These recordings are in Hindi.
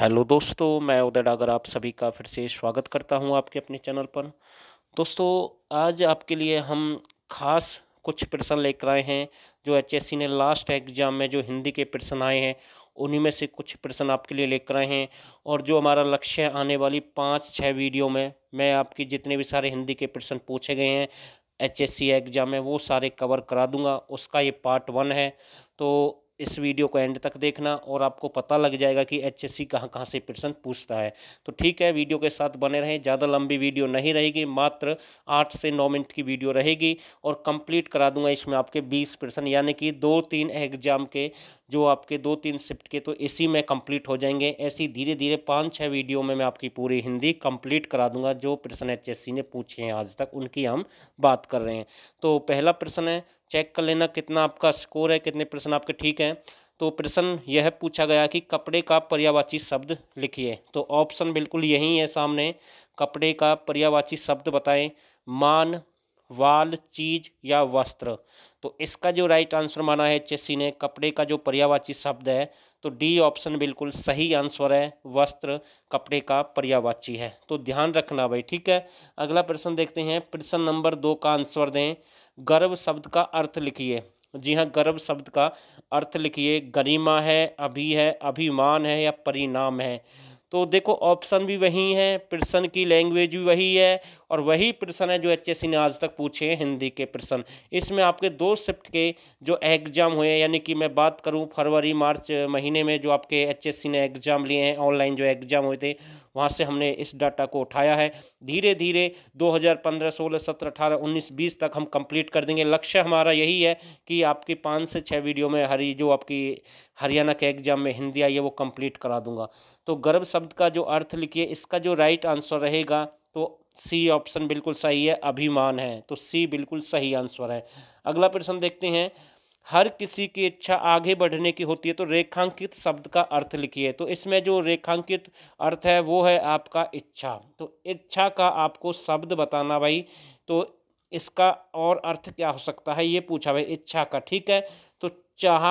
हेलो दोस्तों मैं उदय डागर आप सभी का फिर से स्वागत करता हूं आपके अपने चैनल पर दोस्तों आज आपके लिए हम खास कुछ प्रश्न लेकर आए हैं जो एचएससी ने लास्ट एग्ज़ाम में जो हिंदी के प्रश्न आए हैं उन्हीं में से कुछ प्रश्न आपके लिए लेकर आए हैं और जो हमारा लक्ष्य आने वाली पाँच छः वीडियो में मैं आपकी जितने भी सारे हिंदी के प्रश्न पूछे गए हैं एच एस सी एग्ज़ाम में वो सारे कवर करा दूंगा उसका ये पार्ट वन है तो इस वीडियो को एंड तक देखना और आपको पता लग जाएगा कि एच एस सी कहाँ कहाँ से प्रश्न पूछता है तो ठीक है वीडियो के साथ बने रहें ज़्यादा लंबी वीडियो नहीं रहेगी मात्र आठ से नौ मिनट की वीडियो रहेगी और कंप्लीट करा दूंगा इसमें आपके बीस प्रश्न यानी कि दो तीन एग्जाम के जो आपके दो तीन शिफ्ट के तो इसी में कंप्लीट हो जाएंगे ऐसी धीरे धीरे पाँच छः वीडियो में मैं आपकी पूरी हिंदी कंप्लीट करा दूंगा जो प्रश्न एच ने पूछे हैं आज तक उनकी हम बात कर रहे हैं तो पहला प्रश्न है चेक कर लेना कितना आपका स्कोर है कितने प्रश्न आपके ठीक हैं तो प्रश्न यह पूछा गया कि कपड़े का पर्यावाची शब्द लिखिए तो ऑप्शन बिल्कुल यही है सामने कपड़े का पर्यावाची शब्द बताएं मान वाल चीज या वस्त्र तो इसका जो राइट आंसर माना है चेसी ने कपड़े का जो पर्यावाची शब्द है तो डी ऑप्शन बिल्कुल सही आंसर है वस्त्र कपड़े का पर्यावाची है तो ध्यान रखना भाई ठीक है अगला प्रश्न देखते हैं प्रश्न नंबर दो का आंसर दें गर्व शब्द का अर्थ लिखिए जी हाँ गर्व शब्द का अर्थ लिखिए गरिमा है अभी है अभिमान है या परिणाम है तो देखो ऑप्शन भी वही है प्रश्न की लैंग्वेज भी वही है और वही प्रश्न है जो एच एस ने आज तक पूछे हैं हिंदी के प्रश्न इसमें आपके दो शिफ्ट के जो एग्ज़ाम हुए हैं यानी कि मैं बात करूं फरवरी मार्च महीने में जो आपके एच एस ने एग्ज़ाम लिए हैं ऑनलाइन जो एग्ज़ाम हुए थे वहाँ से हमने इस डाटा को उठाया है धीरे धीरे 2015, 16, 17, 18, 19, 20 तक हम कंप्लीट कर देंगे लक्ष्य हमारा यही है कि आपकी पाँच से छः वीडियो में हरी जो आपकी हरियाणा के एग्ज़ाम में हिंदी आई है वो कंप्लीट करा दूंगा तो गर्भ शब्द का जो अर्थ लिखिए इसका जो राइट आंसर रहेगा तो सी ऑप्शन बिल्कुल सही है अभिमान है तो सी बिल्कुल सही आंसर है अगला प्रश्न देखते हैं हर किसी की इच्छा आगे बढ़ने की होती है तो रेखांकित शब्द का अर्थ लिखिए तो इसमें जो रेखांकित अर्थ है वो है आपका इच्छा तो इच्छा का आपको शब्द बताना भाई तो इसका और अर्थ क्या हो सकता है ये पूछा भाई इच्छा का ठीक है तो चाह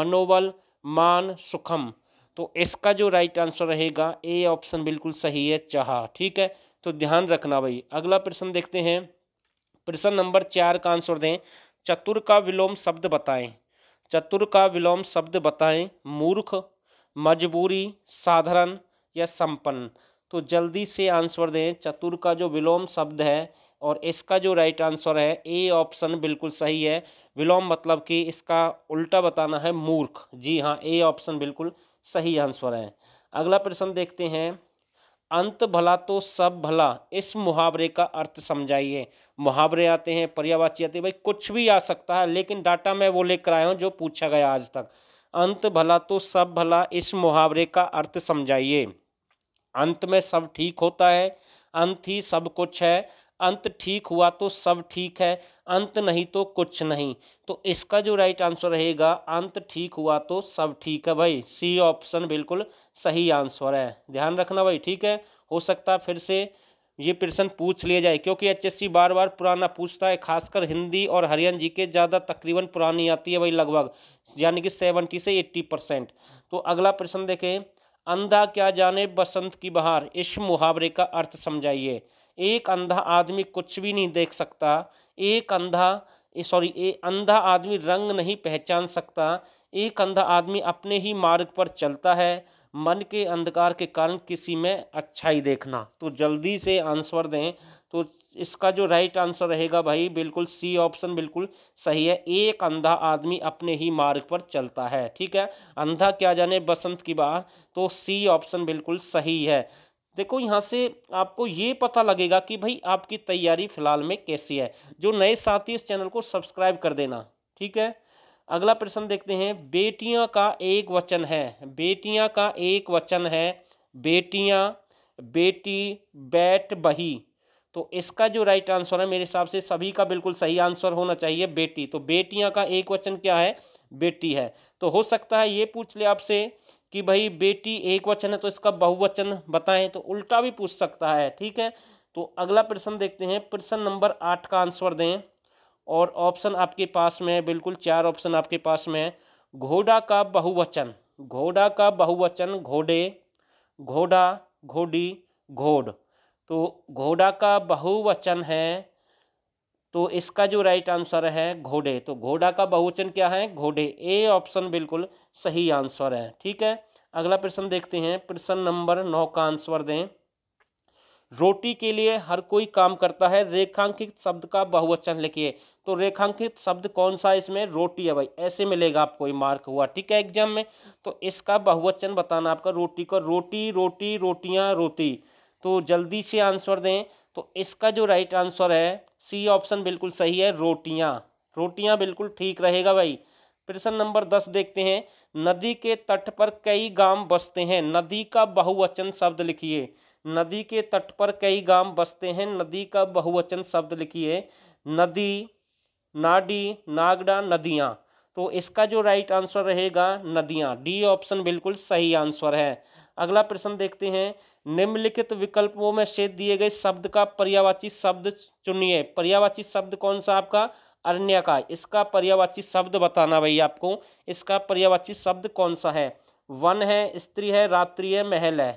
मनोबल मान सुखम तो इसका जो राइट आंसर रहेगा ए ऑप्शन बिल्कुल सही है चाह ठीक है तो ध्यान रखना भाई अगला प्रश्न देखते हैं प्रश्न नंबर चार का आंसर दें चतुर का विलोम शब्द बताएं चतुर का विलोम शब्द बताएं मूर्ख मजबूरी साधारण या संपन्न तो जल्दी से आंसर दें चतुर का जो विलोम शब्द है और इसका जो राइट आंसर है ए ऑप्शन बिल्कुल सही है विलोम मतलब कि इसका उल्टा बताना है मूर्ख जी हाँ ए ऑप्शन बिल्कुल सही आंसर है अगला प्रश्न देखते हैं अंत भला तो सब भला इस मुहावरे का अर्थ समझाइए मुहावरे आते हैं पर्यावाची आते हैं भाई कुछ भी आ सकता है लेकिन डाटा मैं वो लेकर आया हूँ जो पूछा गया आज तक अंत भला तो सब भला इस मुहावरे का अर्थ समझाइए अंत में सब ठीक होता है अंत ही सब कुछ है अंत ठीक हुआ तो सब ठीक है अंत नहीं तो कुछ नहीं तो इसका जो राइट आंसर रहेगा अंत ठीक हुआ तो सब ठीक है भाई सी ऑप्शन बिल्कुल सही आंसर है ध्यान रखना भाई ठीक है हो सकता फिर से ये प्रश्न पूछ लिया जाए क्योंकि एचएससी बार बार पुराना पूछता है खासकर हिंदी और हरियाणा जी के ज़्यादा तकरीबन पुरानी आती है भाई लगभग यानी कि सेवेंटी से एट्टी परसेंट तो अगला प्रश्न देखें अंधा क्या जाने बसंत की बहार इस मुहावरे का अर्थ समझाइए एक अंधा आदमी कुछ भी नहीं देख सकता एक अंधा सॉरी एक अंधा आदमी रंग नहीं पहचान सकता एक अंधा आदमी अपने ही मार्ग पर चलता है मन के अंधकार के कारण किसी में अच्छाई देखना तो जल्दी से आंसर दें तो इसका जो राइट आंसर रहेगा भाई बिल्कुल सी ऑप्शन बिल्कुल सही है एक अंधा आदमी अपने ही मार्ग पर चलता है ठीक है अंधा क्या जाने बसंत की बात तो सी ऑप्शन बिल्कुल सही है देखो यहाँ से आपको ये पता लगेगा कि भाई आपकी तैयारी फिलहाल में कैसी है जो नए साथी इस चैनल को सब्सक्राइब कर देना ठीक है अगला प्रश्न देखते हैं बेटियाँ का एक वचन है बेटियाँ का एक वचन है बेटियाँ बेटी बैट बही तो इसका जो राइट आंसर है मेरे हिसाब से सभी का बिल्कुल सही आंसर होना चाहिए बेटी तो बेटियाँ का एक वचन क्या है बेटी है तो हो सकता है ये पूछ ले आपसे कि भाई बेटी एक वचन है तो इसका बहुवचन बताएं तो उल्टा भी पूछ सकता है ठीक है तो अगला प्रश्न देखते हैं प्रश्न नंबर आठ का आंसर दें और ऑप्शन आपके पास में है बिल्कुल चार ऑप्शन आपके पास में है घोड़ा का बहुवचन घोड़ा का बहुवचन घोड़े घोड़ा घोड़ी घोड़ तो घोड़ा का बहुवचन है तो इसका जो राइट आंसर है घोड़े तो घोड़ा का बहुवचन क्या है घोड़े ए ऑप्शन बिल्कुल सही आंसर है ठीक है अगला प्रश्न देखते हैं प्रश्न नंबर नौ का आंसर दें रोटी के लिए हर कोई काम करता है रेखांकित शब्द का बहुवचन लिखिए तो रेखांकित शब्द कौन सा इसमें रोटी है भाई ऐसे मिलेगा आपको ये मार्क हुआ ठीक है एग्जाम में तो इसका बहुवचन बताना आपका रोटी का रोटी रोटी रोटियां रोटी तो जल्दी से आंसर दें तो इसका जो राइट आंसर है सी ऑप्शन बिल्कुल सही है रोटियां रोटियां बिल्कुल ठीक रहेगा भाई प्रश्न नंबर दस देखते हैं नदी के तट पर कई गांव बसते हैं नदी का बहुवचन शब्द लिखिए नदी के तट पर कई गांव बसते हैं नदी का बहुवचन शब्द लिखिए नदी नाडी नागडा नदियाँ तो इसका जो राइट आंसर रहेगा नदियाँ डी ऑप्शन बिल्कुल सही आंसर है अगला प्रश्न देखते हैं निम्नलिखित विकल्पों में से दिए गए शब्द का पर्यावाची शब्द चुनिए पर्यावाची शब्द कौन सा आपका अरण्य का इसका पर्यावाची शब्द बताना भाई आपको इसका पर्यावाची शब्द कौन सा है वन है स्त्री है रात्रि है महल है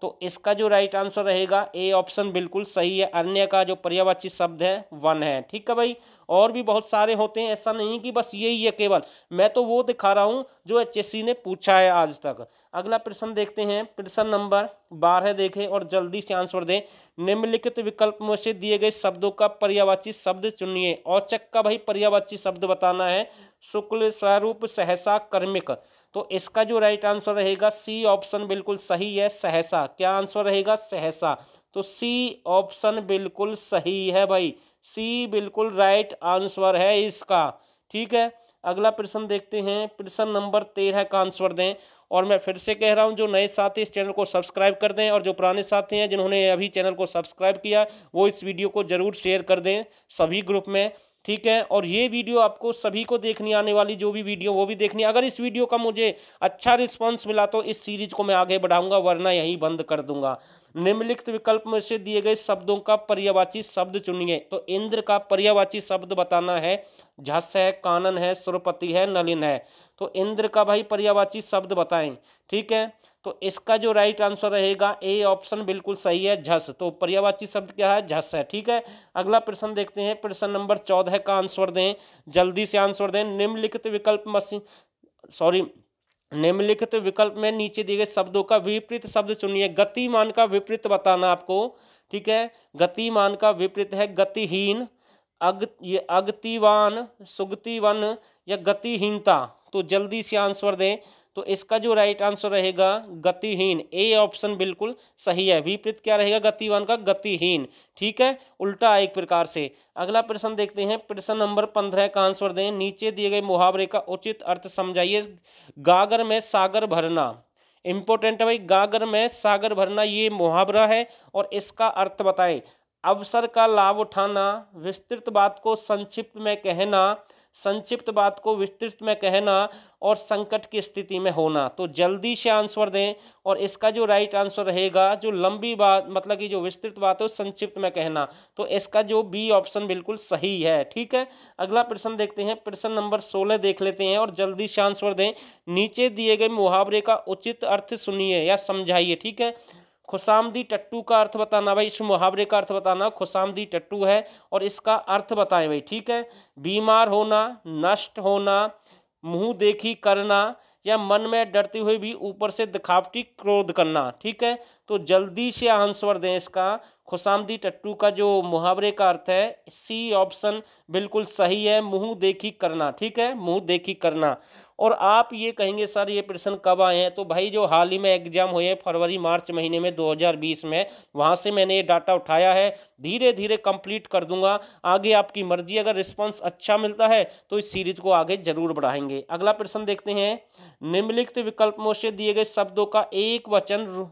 तो इसका जो राइट आंसर रहेगा ए ऑप्शन बिल्कुल सही है अन्य का जो पर्यावाची शब्द है वन है ठीक है भाई और भी बहुत सारे होते हैं ऐसा नहीं कि बस यही है केवल मैं तो वो दिखा रहा हूँ जो एच ने पूछा है आज तक अगला प्रश्न देखते हैं प्रश्न नंबर बारह देखें और जल्दी से आंसर दें निम्नलिखित विकल्प में से दिए गए शब्दों का पर्यावाची शब्द चुनिए औचक का भाई पर्यावाची शब्द बताना है शुक्ल स्वरूप सहसा कर्मिक तो इसका जो राइट आंसर रहेगा सी ऑप्शन बिल्कुल सही है सहसा क्या आंसर रहेगा सहसा तो सी ऑप्शन बिल्कुल सही है भाई सी बिल्कुल राइट आंसर है इसका ठीक है अगला प्रश्न देखते हैं प्रश्न नंबर तेरह का आंसर दें और मैं फिर से कह रहा हूं जो नए साथी इस चैनल को सब्सक्राइब कर दें और जो पुराने साथी हैं जिन्होंने अभी चैनल को सब्सक्राइब किया वो इस वीडियो को ज़रूर शेयर कर दें सभी ग्रुप में ठीक है और ये वीडियो आपको सभी को देखनी आने वाली जो भी वीडियो वो भी देखनी अगर इस वीडियो का मुझे अच्छा रिस्पॉन्स मिला तो इस सीरीज को मैं आगे बढ़ाऊंगा वरना यहीं बंद कर दूंगा निम्नलिखित विकल्प में से दिए गए शब्दों का पर्यावाची शब्द चुनिए तो इंद्र का पर्यावाची शब्द बताना है झस है कानन है सुरपति है नलिन है तो इंद्र का भाई पर्यावाची शब्द बताएं ठीक है तो इसका जो राइट आंसर रहेगा ए ऑप्शन बिल्कुल सही है झस तो पर्यावाची शब्द क्या है झस है ठीक है अगला प्रश्न देखते हैं प्रश्न नंबर चौदह का आंसर दें जल्दी से आंसर दें निम्नलिखित विकल्प मशीन सॉरी निम्नलिखित विकल्प में नीचे दिए गए शब्दों का विपरीत शब्द चुनिए गतिमान का विपरीत बताना आपको ठीक है गतिमान का विपरीत है गतिहीन अग ये अगतिवान सुगतिवन या गतिहीनता तो जल्दी से आंसर दें तो इसका जो राइट आंसर रहेगा गतिहीन ए ऑप्शन बिल्कुल सही है विपरीत क्या रहेगा गतिवान का गतिहीन ठीक है उल्टा एक प्रकार से अगला प्रश्न देखते हैं प्रश्न नंबर पंद्रह का आंसर दें नीचे दिए गए मुहावरे का उचित अर्थ समझाइए गागर में सागर भरना इंपॉर्टेंट है भाई गागर में सागर भरना ये मुहावरा है और इसका अर्थ बताएं अवसर का लाभ उठाना विस्तृत बात को संक्षिप्त में कहना संक्षिप्त बात को विस्तृत में कहना और संकट की स्थिति में होना तो जल्दी से आंसर दें और इसका जो राइट आंसर रहेगा जो लंबी बात मतलब कि जो विस्तृत बात है संक्षिप्त में कहना तो इसका जो बी ऑप्शन बिल्कुल सही है ठीक है अगला प्रश्न देखते हैं प्रश्न नंबर सोलह देख लेते हैं और जल्दी से आंसर दें नीचे दिए गए मुहावरे का उचित अर्थ सुनिए या समझाइए ठीक है खुशामदी टट्टू का अर्थ बताना भाई इस मुहावरे का अर्थ बताना खुशामदी टट्टू है और इसका अर्थ बताएं भाई ठीक है बीमार होना नष्ट होना मुंह देखी करना या मन में डरते हुए भी ऊपर से दिखावटी क्रोध करना ठीक है तो जल्दी से आंसर दें इसका खुशामदी टट्टू का जो मुहावरे का अर्थ है सी ऑप्शन बिल्कुल सही है मुंह देखी करना ठीक है मुंह देखी करना और आप ये कहेंगे सर ये प्रश्न कब आए हैं तो भाई जो हाल ही में एग्जाम हुए फरवरी मार्च महीने में 2020 में वहाँ से मैंने ये डाटा उठाया है धीरे धीरे कंप्लीट कर दूंगा आगे आपकी मर्जी अगर रिस्पॉन्स अच्छा मिलता है तो इस सीरीज को आगे जरूर बढ़ाएंगे अगला प्रश्न देखते हैं निम्नलिखित विकल्पों से दिए गए शब्दों का एक वचन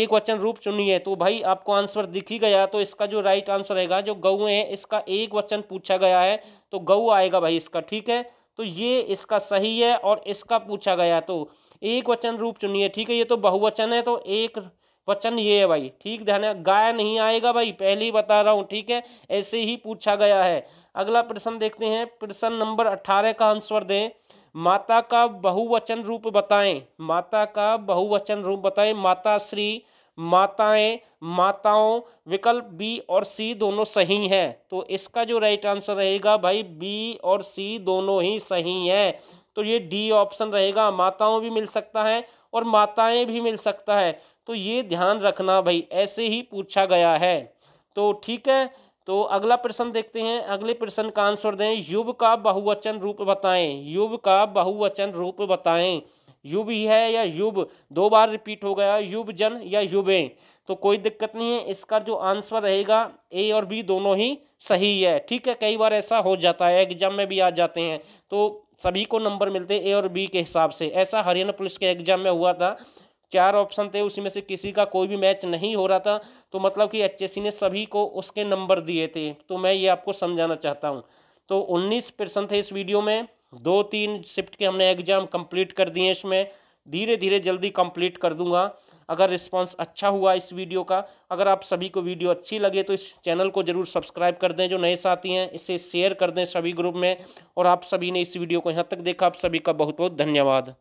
एक वचन रूप चुनिए तो भाई आपको आंसर दिख ही गया तो इसका जो राइट आंसर रहेगा जो गऊ है इसका एक वचन पूछा गया है तो गऊ आएगा भाई इसका ठीक है तो ये इसका सही है और इसका पूछा गया तो एक वचन रूप चुनिए ठीक है ये तो बहुवचन है तो एक वचन ये है भाई ठीक ध्यान है गाय नहीं आएगा भाई पहले ही बता रहा हूँ ठीक है ऐसे ही पूछा गया है अगला प्रश्न देखते हैं प्रश्न नंबर अट्ठारह का आंसर दें माता का बहुवचन रूप बताएं माता का बहुवचन रूप बताएं माता श्री माताएं माताओं विकल्प बी और सी दोनों सही हैं तो इसका जो राइट आंसर रहेगा भाई बी और सी दोनों ही सही हैं तो ये डी ऑप्शन रहेगा माताओं भी मिल सकता है और माताएं भी मिल सकता है तो ये ध्यान रखना भाई ऐसे ही पूछा गया है तो ठीक है तो अगला प्रश्न देखते हैं अगले प्रश्न का आंसर दें युव का बहुवचन रूप बताएं युव का बहुवचन रूप बताएं युब ही है या युब दो बार रिपीट हो गया युब जन या युबे तो कोई दिक्कत नहीं है इसका जो आंसर रहेगा ए और बी दोनों ही सही है ठीक है कई बार ऐसा हो जाता है एग्जाम में भी आ जाते हैं तो सभी को नंबर मिलते ए और बी के हिसाब से ऐसा हरियाणा पुलिस के एग्जाम में हुआ था चार ऑप्शन थे उसी में से किसी का कोई भी मैच नहीं हो रहा था तो मतलब कि एच ने सभी को उसके नंबर दिए थे तो मैं ये आपको समझाना चाहता हूँ तो उन्नीस पर्सन थे इस वीडियो में दो तीन शिफ्ट के हमने एग्ज़ाम कंप्लीट कर दिए इसमें धीरे धीरे जल्दी कंप्लीट कर दूंगा अगर रिस्पांस अच्छा हुआ इस वीडियो का अगर आप सभी को वीडियो अच्छी लगे तो इस चैनल को ज़रूर सब्सक्राइब कर दें जो नए साथी हैं इसे शेयर कर दें सभी ग्रुप में और आप सभी ने इस वीडियो को यहाँ तक देखा आप सभी का बहुत बहुत धन्यवाद